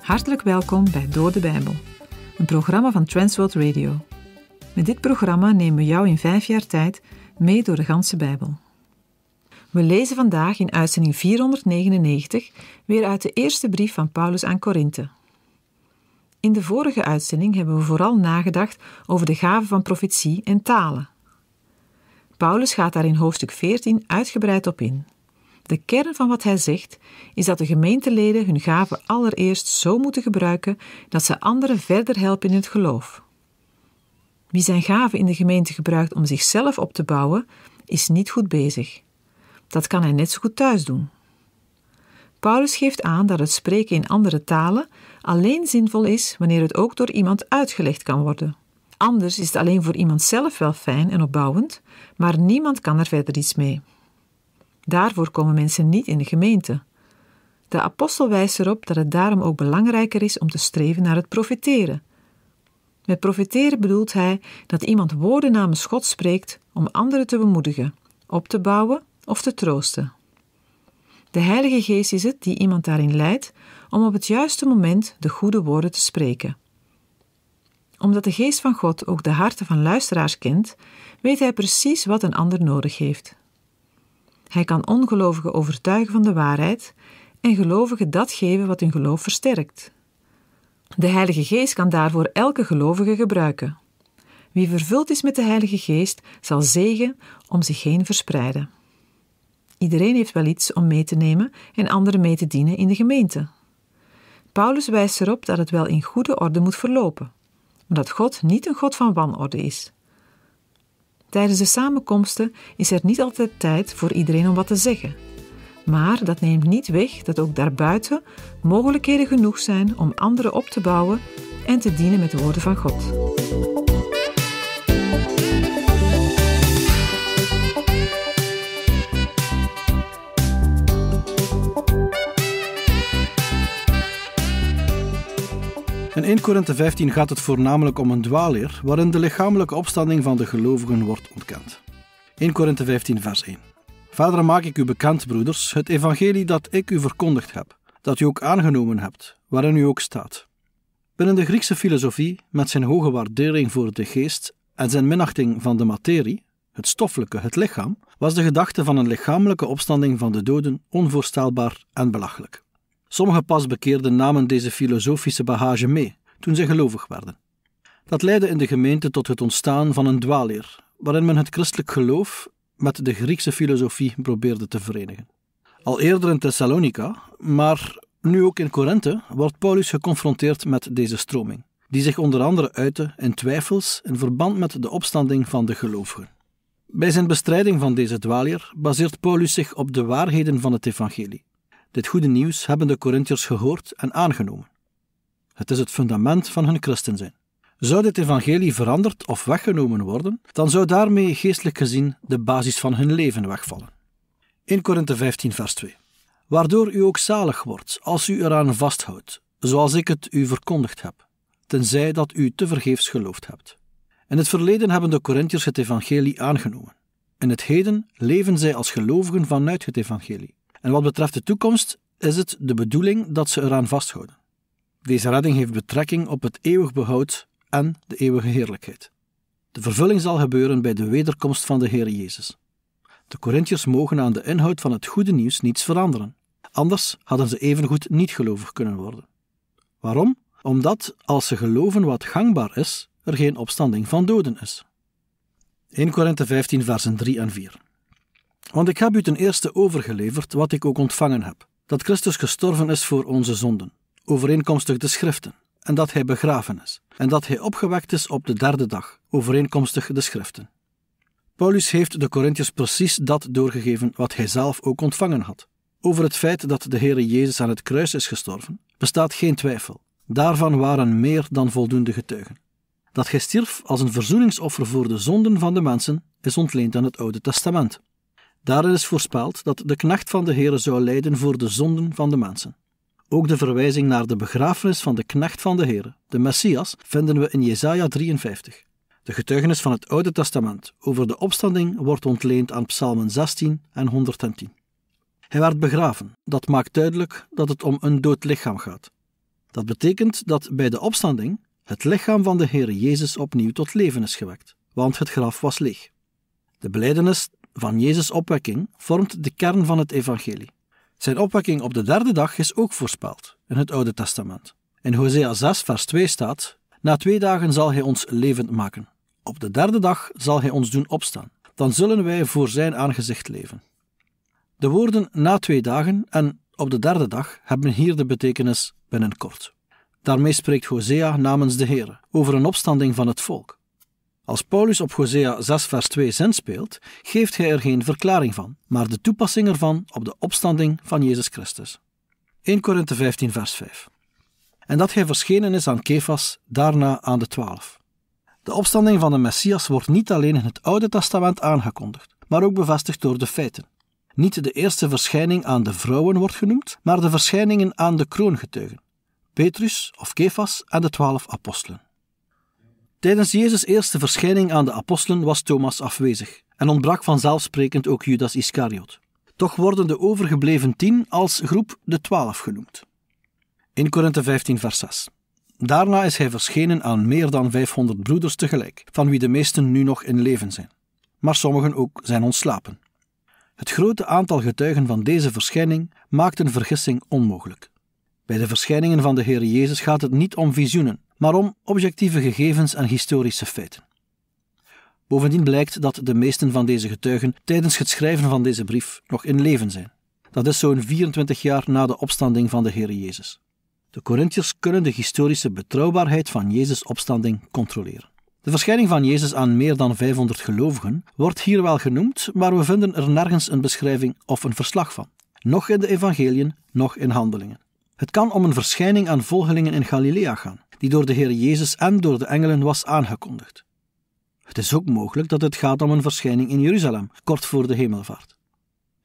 Hartelijk welkom bij Door de Bijbel, een programma van Transworld Radio. Met dit programma nemen we jou in vijf jaar tijd mee door de ganse Bijbel. We lezen vandaag in uitzending 499 weer uit de eerste brief van Paulus aan Korinthe. In de vorige uitzending hebben we vooral nagedacht over de gaven van profetie en talen. Paulus gaat daar in hoofdstuk 14 uitgebreid op in. De kern van wat hij zegt is dat de gemeenteleden hun gaven allereerst zo moeten gebruiken dat ze anderen verder helpen in het geloof. Wie zijn gaven in de gemeente gebruikt om zichzelf op te bouwen, is niet goed bezig. Dat kan hij net zo goed thuis doen. Paulus geeft aan dat het spreken in andere talen alleen zinvol is wanneer het ook door iemand uitgelegd kan worden. Anders is het alleen voor iemand zelf wel fijn en opbouwend, maar niemand kan er verder iets mee. Daarvoor komen mensen niet in de gemeente. De apostel wijst erop dat het daarom ook belangrijker is om te streven naar het profiteren. Met profiteren bedoelt hij dat iemand woorden namens God spreekt om anderen te bemoedigen, op te bouwen of te troosten. De Heilige Geest is het die iemand daarin leidt om op het juiste moment de goede woorden te spreken. Omdat de Geest van God ook de harten van luisteraars kent, weet hij precies wat een ander nodig heeft. Hij kan ongelovigen overtuigen van de waarheid en gelovigen dat geven wat hun geloof versterkt. De Heilige Geest kan daarvoor elke gelovige gebruiken. Wie vervuld is met de Heilige Geest zal zegen om zich heen verspreiden. Iedereen heeft wel iets om mee te nemen en anderen mee te dienen in de gemeente. Paulus wijst erop dat het wel in goede orde moet verlopen, omdat God niet een God van wanorde is. Tijdens de samenkomsten is er niet altijd tijd voor iedereen om wat te zeggen. Maar dat neemt niet weg dat ook daarbuiten mogelijkheden genoeg zijn om anderen op te bouwen en te dienen met de woorden van God. In 1 Korinthe 15 gaat het voornamelijk om een dwaalleer waarin de lichamelijke opstanding van de gelovigen wordt ontkend. 1 Korinthe 15 vers 1 Verder maak ik u bekend, broeders, het evangelie dat ik u verkondigd heb, dat u ook aangenomen hebt, waarin u ook staat. Binnen de Griekse filosofie, met zijn hoge waardering voor de geest en zijn minachting van de materie, het stoffelijke, het lichaam, was de gedachte van een lichamelijke opstanding van de doden onvoorstelbaar en belachelijk. Sommige pasbekeerden namen deze filosofische bagage mee toen ze gelovig werden. Dat leidde in de gemeente tot het ontstaan van een dwaalleer, waarin men het christelijk geloof met de Griekse filosofie probeerde te verenigen. Al eerder in Thessalonica, maar nu ook in Korinthe, wordt Paulus geconfronteerd met deze stroming, die zich onder andere uitte in twijfels in verband met de opstanding van de gelovigen. Bij zijn bestrijding van deze dwaalleer baseert Paulus zich op de waarheden van het evangelie dit goede nieuws hebben de Corinthiërs gehoord en aangenomen. Het is het fundament van hun christen zijn. Zou dit evangelie veranderd of weggenomen worden, dan zou daarmee geestelijk gezien de basis van hun leven wegvallen. 1 Korinthe 15, vers Waardoor u ook zalig wordt als u eraan vasthoudt, zoals ik het u verkondigd heb, tenzij dat u tevergeefs geloofd hebt. In het verleden hebben de Corinthiërs het evangelie aangenomen. In het heden leven zij als gelovigen vanuit het evangelie. En wat betreft de toekomst is het de bedoeling dat ze eraan vasthouden. Deze redding heeft betrekking op het eeuwig behoud en de eeuwige heerlijkheid. De vervulling zal gebeuren bij de wederkomst van de Heer Jezus. De Corinthiërs mogen aan de inhoud van het goede nieuws niets veranderen. Anders hadden ze evengoed niet gelovig kunnen worden. Waarom? Omdat als ze geloven wat gangbaar is, er geen opstanding van doden is. 1 Korinthe 15 versen 3 en 4 want ik heb u ten eerste overgeleverd wat ik ook ontvangen heb: dat Christus gestorven is voor onze zonden, overeenkomstig de Schriften, en dat hij begraven is, en dat hij opgewekt is op de derde dag, overeenkomstig de Schriften. Paulus heeft de Corinthiërs precies dat doorgegeven wat hij zelf ook ontvangen had. Over het feit dat de Heere Jezus aan het kruis is gestorven, bestaat geen twijfel. Daarvan waren meer dan voldoende getuigen. Dat hij stierf als een verzoeningsoffer voor de zonden van de mensen is ontleend aan het Oude Testament. Daarin is voorspeld dat de knecht van de Heere zou lijden voor de zonden van de mensen. Ook de verwijzing naar de begrafenis van de knecht van de Heere, de Messias, vinden we in Jesaja 53. De getuigenis van het Oude Testament over de opstanding wordt ontleend aan Psalmen 16 en 110. Hij werd begraven. Dat maakt duidelijk dat het om een dood lichaam gaat. Dat betekent dat bij de opstanding het lichaam van de Heer Jezus opnieuw tot leven is gewekt, want het graf was leeg. De blijdenis van Jezus' opwekking vormt de kern van het evangelie. Zijn opwekking op de derde dag is ook voorspeld in het Oude Testament. In Hosea 6, vers 2 staat: Na twee dagen zal hij ons levend maken. Op de derde dag zal hij ons doen opstaan. Dan zullen wij voor zijn aangezicht leven. De woorden na twee dagen en op de derde dag hebben hier de betekenis binnenkort. Daarmee spreekt Hosea namens de Heer over een opstanding van het volk. Als Paulus op Hosea 6 vers 2 zin speelt, geeft hij er geen verklaring van, maar de toepassing ervan op de opstanding van Jezus Christus. 1 Korinthe 15 vers 5 En dat hij verschenen is aan Kefas, daarna aan de twaalf. De opstanding van de Messias wordt niet alleen in het Oude Testament aangekondigd, maar ook bevestigd door de feiten. Niet de eerste verschijning aan de vrouwen wordt genoemd, maar de verschijningen aan de kroongetuigen, Petrus of Kefas en de twaalf apostelen. Tijdens Jezus' eerste verschijning aan de apostelen was Thomas afwezig en ontbrak vanzelfsprekend ook Judas Iscariot. Toch worden de overgebleven tien als groep de twaalf genoemd. In Korinthe 15, vers 6. Daarna is hij verschenen aan meer dan 500 broeders tegelijk, van wie de meesten nu nog in leven zijn. Maar sommigen ook zijn ontslapen. Het grote aantal getuigen van deze verschijning maakt een vergissing onmogelijk. Bij de verschijningen van de Heer Jezus gaat het niet om visioenen, maar om objectieve gegevens en historische feiten. Bovendien blijkt dat de meesten van deze getuigen tijdens het schrijven van deze brief nog in leven zijn. Dat is zo'n 24 jaar na de opstanding van de Heer Jezus. De Corinthiërs kunnen de historische betrouwbaarheid van Jezus' opstanding controleren. De verschijning van Jezus aan meer dan 500 gelovigen wordt hier wel genoemd, maar we vinden er nergens een beschrijving of een verslag van. Nog in de evangeliën, nog in handelingen. Het kan om een verschijning aan volgelingen in Galilea gaan die door de Heer Jezus en door de engelen was aangekondigd. Het is ook mogelijk dat het gaat om een verschijning in Jeruzalem, kort voor de hemelvaart.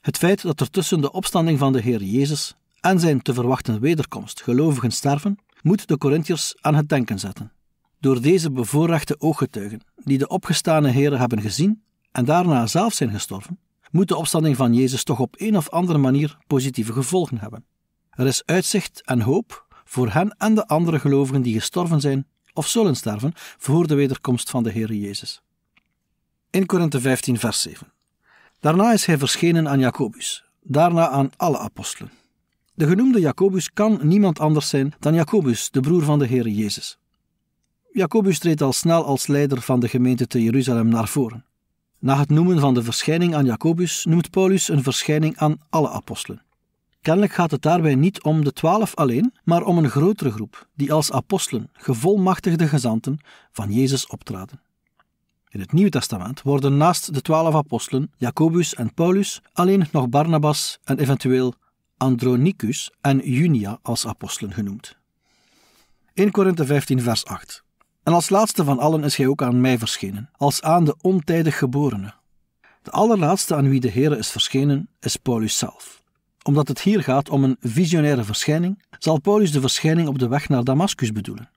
Het feit dat er tussen de opstanding van de Heer Jezus en zijn te verwachten wederkomst gelovigen sterven, moet de Corinthiërs aan het denken zetten. Door deze bevoorrechte ooggetuigen, die de opgestane Heer hebben gezien en daarna zelf zijn gestorven, moet de opstanding van Jezus toch op een of andere manier positieve gevolgen hebben. Er is uitzicht en hoop voor hen en de andere gelovigen die gestorven zijn of zullen sterven voor de wederkomst van de Heer Jezus. In Korinthe 15, vers 7. Daarna is hij verschenen aan Jacobus, daarna aan alle apostelen. De genoemde Jacobus kan niemand anders zijn dan Jacobus, de broer van de Heer Jezus. Jacobus treedt al snel als leider van de gemeente te Jeruzalem naar voren. Na het noemen van de verschijning aan Jacobus noemt Paulus een verschijning aan alle apostelen. Kennelijk gaat het daarbij niet om de twaalf alleen, maar om een grotere groep die als apostelen, gevolmachtigde gezanten van Jezus optraden. In het Nieuwe Testament worden naast de twaalf apostelen, Jacobus en Paulus, alleen nog Barnabas en eventueel Andronicus en Junia als apostelen genoemd. 1 Korinthe 15, vers 8. En als laatste van allen is gij ook aan mij verschenen, als aan de ontijdig geborene. De allerlaatste aan wie de Heere is verschenen, is Paulus zelf omdat het hier gaat om een visionaire verschijning, zal Paulus de verschijning op de weg naar Damascus bedoelen.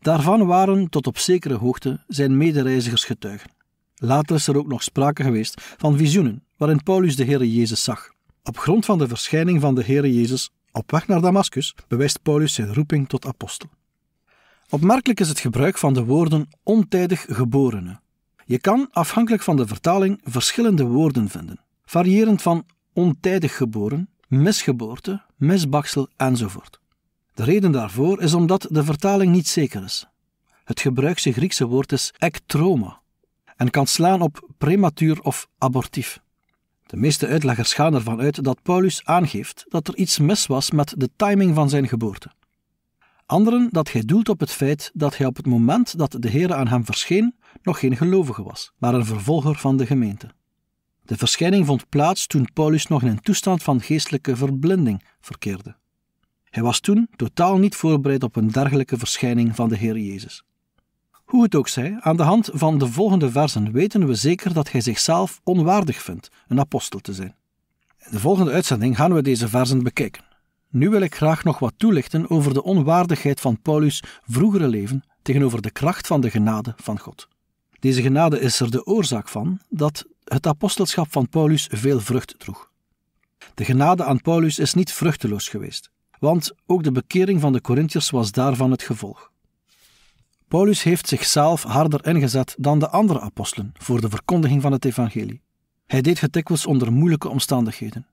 Daarvan waren tot op zekere hoogte zijn medereizigers getuigen. Later is er ook nog sprake geweest van visioenen, waarin Paulus de Heere Jezus zag. Op grond van de verschijning van de Heere Jezus op weg naar Damascus bewijst Paulus zijn roeping tot apostel. Opmerkelijk is het gebruik van de woorden ontijdig geborene. Je kan, afhankelijk van de vertaling, verschillende woorden vinden, variërend van ontijdig geboren misgeboorte, misbaksel enzovoort. De reden daarvoor is omdat de vertaling niet zeker is. Het gebruikse Griekse woord is ektroma en kan slaan op prematuur of abortief. De meeste uitleggers gaan ervan uit dat Paulus aangeeft dat er iets mis was met de timing van zijn geboorte. Anderen dat hij doelt op het feit dat hij op het moment dat de Heer aan hem verscheen nog geen gelovige was, maar een vervolger van de gemeente. De verschijning vond plaats toen Paulus nog in een toestand van geestelijke verblinding verkeerde. Hij was toen totaal niet voorbereid op een dergelijke verschijning van de Heer Jezus. Hoe het ook zij, aan de hand van de volgende versen weten we zeker dat hij zichzelf onwaardig vindt een apostel te zijn. In de volgende uitzending gaan we deze versen bekijken. Nu wil ik graag nog wat toelichten over de onwaardigheid van Paulus' vroegere leven tegenover de kracht van de genade van God. Deze genade is er de oorzaak van dat het apostelschap van Paulus veel vrucht droeg. De genade aan Paulus is niet vruchteloos geweest, want ook de bekering van de Corinthiërs was daarvan het gevolg. Paulus heeft zichzelf harder ingezet dan de andere apostelen voor de verkondiging van het evangelie. Hij deed het dikwijls onder moeilijke omstandigheden.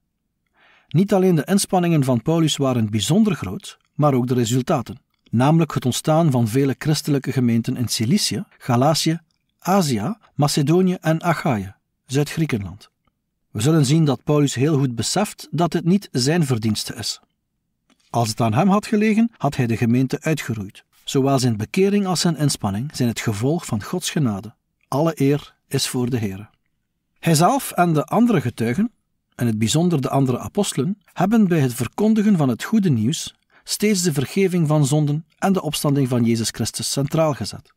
Niet alleen de inspanningen van Paulus waren bijzonder groot, maar ook de resultaten, namelijk het ontstaan van vele christelijke gemeenten in Cilicië, Galatië, Azië, Macedonië en Achaïe. Zuid-Griekenland. We zullen zien dat Paulus heel goed beseft dat het niet zijn verdienste is. Als het aan hem had gelegen, had hij de gemeente uitgeroeid. Zowel zijn bekering als zijn inspanning zijn het gevolg van Gods genade. Alle eer is voor de Heer. Hijzelf en de andere getuigen, en het bijzonder de andere apostelen, hebben bij het verkondigen van het goede nieuws steeds de vergeving van zonden en de opstanding van Jezus Christus centraal gezet.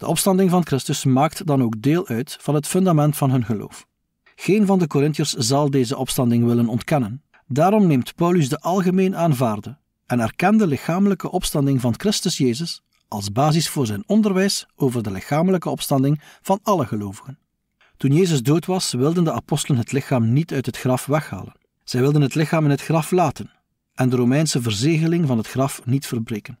De opstanding van Christus maakt dan ook deel uit van het fundament van hun geloof. Geen van de Corinthiërs zal deze opstanding willen ontkennen. Daarom neemt Paulus de algemeen aanvaarde en erkende lichamelijke opstanding van Christus Jezus als basis voor zijn onderwijs over de lichamelijke opstanding van alle gelovigen. Toen Jezus dood was, wilden de apostelen het lichaam niet uit het graf weghalen. Zij wilden het lichaam in het graf laten en de Romeinse verzegeling van het graf niet verbreken.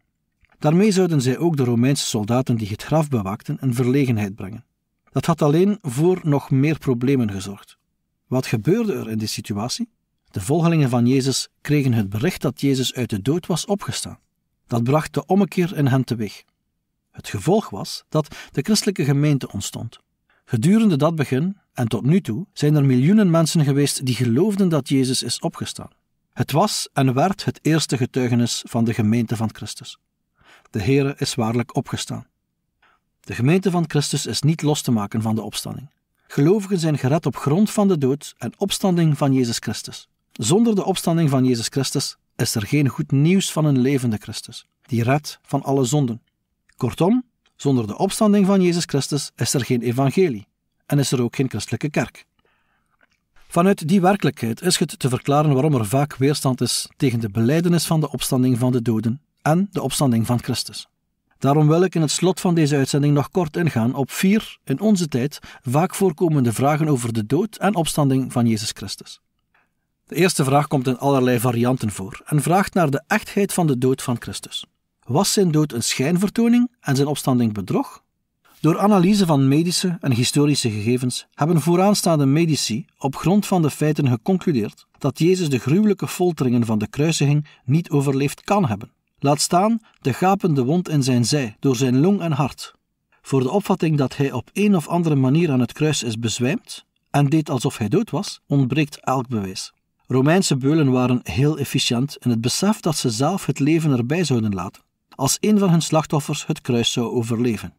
Daarmee zouden zij ook de Romeinse soldaten die het graf bewaakten in verlegenheid brengen. Dat had alleen voor nog meer problemen gezorgd. Wat gebeurde er in die situatie? De volgelingen van Jezus kregen het bericht dat Jezus uit de dood was opgestaan. Dat bracht de ommekeer in hen teweeg. Het gevolg was dat de christelijke gemeente ontstond. Gedurende dat begin en tot nu toe zijn er miljoenen mensen geweest die geloofden dat Jezus is opgestaan. Het was en werd het eerste getuigenis van de gemeente van Christus de Heere is waarlijk opgestaan. De gemeente van Christus is niet los te maken van de opstanding. Gelovigen zijn gered op grond van de dood en opstanding van Jezus Christus. Zonder de opstanding van Jezus Christus is er geen goed nieuws van een levende Christus, die redt van alle zonden. Kortom, zonder de opstanding van Jezus Christus is er geen evangelie en is er ook geen christelijke kerk. Vanuit die werkelijkheid is het te verklaren waarom er vaak weerstand is tegen de beleidenis van de opstanding van de doden en de opstanding van Christus. Daarom wil ik in het slot van deze uitzending nog kort ingaan op vier in onze tijd vaak voorkomende vragen over de dood en opstanding van Jezus Christus. De eerste vraag komt in allerlei varianten voor en vraagt naar de echtheid van de dood van Christus. Was zijn dood een schijnvertoning en zijn opstanding bedrog? Door analyse van medische en historische gegevens hebben vooraanstaande medici op grond van de feiten geconcludeerd dat Jezus de gruwelijke folteringen van de kruisiging niet overleefd kan hebben. Laat staan de gapende wond in zijn zij, door zijn long en hart. Voor de opvatting dat hij op een of andere manier aan het kruis is bezwijmd en deed alsof hij dood was, ontbreekt elk bewijs. Romeinse beulen waren heel efficiënt in het besef dat ze zelf het leven erbij zouden laten, als een van hun slachtoffers het kruis zou overleven.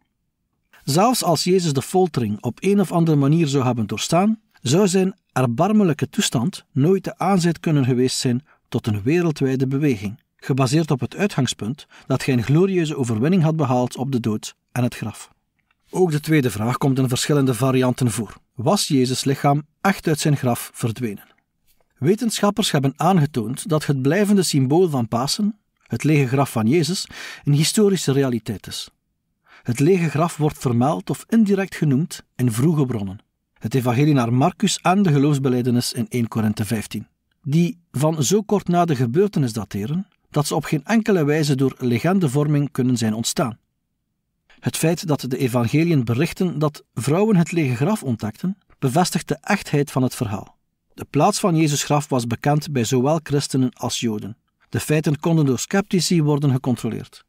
Zelfs als Jezus de foltering op een of andere manier zou hebben doorstaan, zou zijn erbarmelijke toestand nooit de aanzet kunnen geweest zijn tot een wereldwijde beweging gebaseerd op het uitgangspunt dat gij een glorieuze overwinning had behaald op de dood en het graf. Ook de tweede vraag komt in verschillende varianten voor. Was Jezus' lichaam echt uit zijn graf verdwenen? Wetenschappers hebben aangetoond dat het blijvende symbool van Pasen, het lege graf van Jezus, een historische realiteit is. Het lege graf wordt vermeld of indirect genoemd in vroege bronnen. Het evangelie naar Marcus en de geloofsbeleidenis in 1 Korinthe 15, die van zo kort na de gebeurtenis dateren dat ze op geen enkele wijze door legendevorming kunnen zijn ontstaan. Het feit dat de evangeliën berichten dat vrouwen het lege graf ontdekten, bevestigt de echtheid van het verhaal. De plaats van Jezus' graf was bekend bij zowel christenen als joden. De feiten konden door sceptici worden gecontroleerd.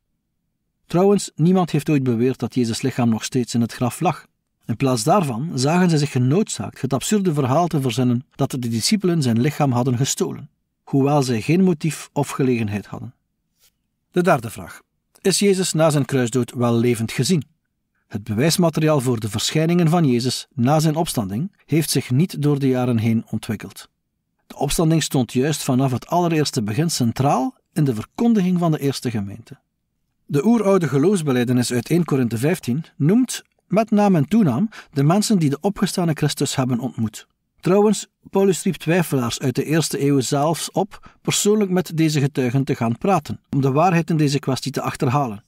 Trouwens, niemand heeft ooit beweerd dat Jezus' lichaam nog steeds in het graf lag. In plaats daarvan zagen ze zich genoodzaakt het absurde verhaal te verzinnen dat de discipelen zijn lichaam hadden gestolen hoewel zij geen motief of gelegenheid hadden. De derde vraag. Is Jezus na zijn kruisdood wel levend gezien? Het bewijsmateriaal voor de verschijningen van Jezus na zijn opstanding heeft zich niet door de jaren heen ontwikkeld. De opstanding stond juist vanaf het allereerste begin centraal in de verkondiging van de eerste gemeente. De oeroude geloofsbeleidenis uit 1 Korinthe 15 noemt met naam en toenaam de mensen die de opgestane Christus hebben ontmoet. Trouwens, Paulus riep twijfelaars uit de eerste eeuw zelfs op persoonlijk met deze getuigen te gaan praten, om de waarheid in deze kwestie te achterhalen.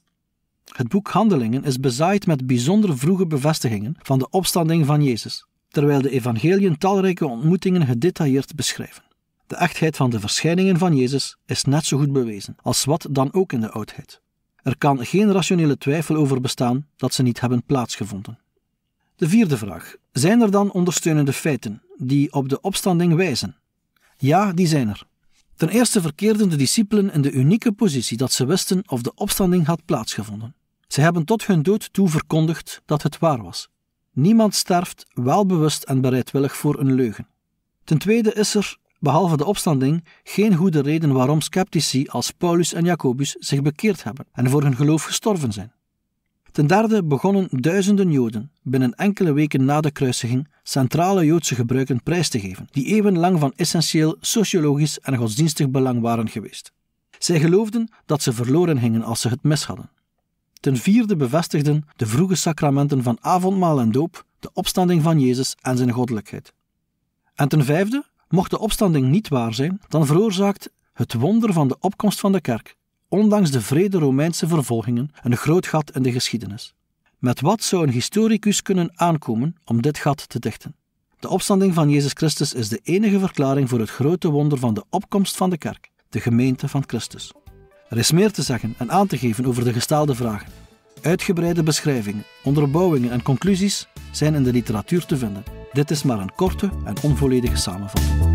Het boek Handelingen is bezaaid met bijzonder vroege bevestigingen van de opstanding van Jezus, terwijl de evangeliën talrijke ontmoetingen gedetailleerd beschrijven. De echtheid van de verschijningen van Jezus is net zo goed bewezen als wat dan ook in de oudheid. Er kan geen rationele twijfel over bestaan dat ze niet hebben plaatsgevonden. De vierde vraag. Zijn er dan ondersteunende feiten die op de opstanding wijzen? Ja, die zijn er. Ten eerste verkeerden de discipelen in de unieke positie dat ze wisten of de opstanding had plaatsgevonden. Ze hebben tot hun dood toe verkondigd dat het waar was. Niemand sterft welbewust en bereidwillig voor een leugen. Ten tweede is er, behalve de opstanding, geen goede reden waarom sceptici als Paulus en Jacobus zich bekeerd hebben en voor hun geloof gestorven zijn. Ten derde begonnen duizenden Joden binnen enkele weken na de kruisiging centrale Joodse gebruiken prijs te geven, die eeuwenlang van essentieel sociologisch en godsdienstig belang waren geweest. Zij geloofden dat ze verloren gingen als ze het mis hadden. Ten vierde bevestigden de vroege sacramenten van avondmaal en doop de opstanding van Jezus en zijn goddelijkheid. En ten vijfde, mocht de opstanding niet waar zijn, dan veroorzaakt het wonder van de opkomst van de kerk ondanks de vrede Romeinse vervolgingen een groot gat in de geschiedenis. Met wat zou een historicus kunnen aankomen om dit gat te dichten? De opstanding van Jezus Christus is de enige verklaring voor het grote wonder van de opkomst van de kerk, de gemeente van Christus. Er is meer te zeggen en aan te geven over de gestaalde vragen. Uitgebreide beschrijvingen, onderbouwingen en conclusies zijn in de literatuur te vinden. Dit is maar een korte en onvolledige samenvatting.